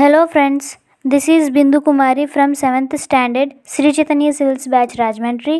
Hello friends, this is Bindu Kumari from 7th standard Sri Chaitanya Sills batch Rajmantri.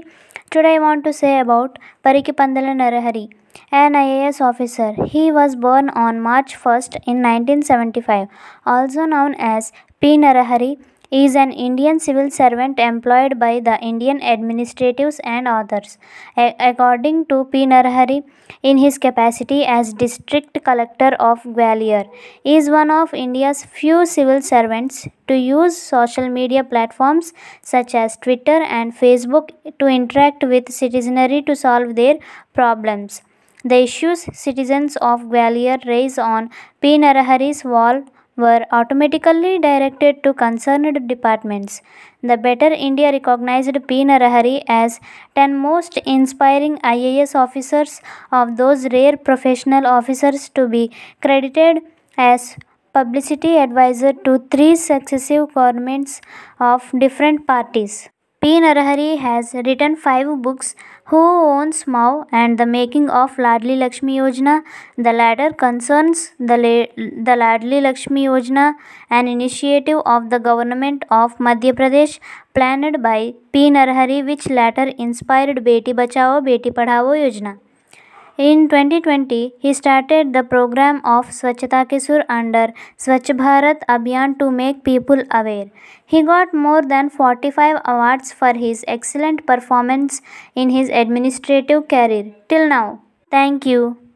Today I want to say about Parikipandala Narahari, an IAS officer. He was born on March 1st in 1975, also known as P. Narahari is an Indian civil servant employed by the Indian administratives and others. A according to P. Narhari, in his capacity as district collector of Gwalior, is one of India's few civil servants to use social media platforms such as Twitter and Facebook to interact with citizenry to solve their problems. The issues citizens of Gwalior raise on P. Narhari's wall were automatically directed to concerned departments. The Better India recognized P. Narahari as 10 most inspiring IAS officers of those rare professional officers to be credited as publicity advisor to three successive governments of different parties. P. Narahari has written five books Who Owns Mao and the Making of Ladli Lakshmi Yojana. The latter concerns the, La- the Ladli Lakshmi Yojana, an initiative of the government of Madhya Pradesh planned by P. Narahari, which later inspired Beti Bachao Beti Padhao Yojana. In 2020, he started the program of Swachhata Kisur under Swachh Bharat Abhiyan to make people aware. He got more than 45 awards for his excellent performance in his administrative career till now. Thank you.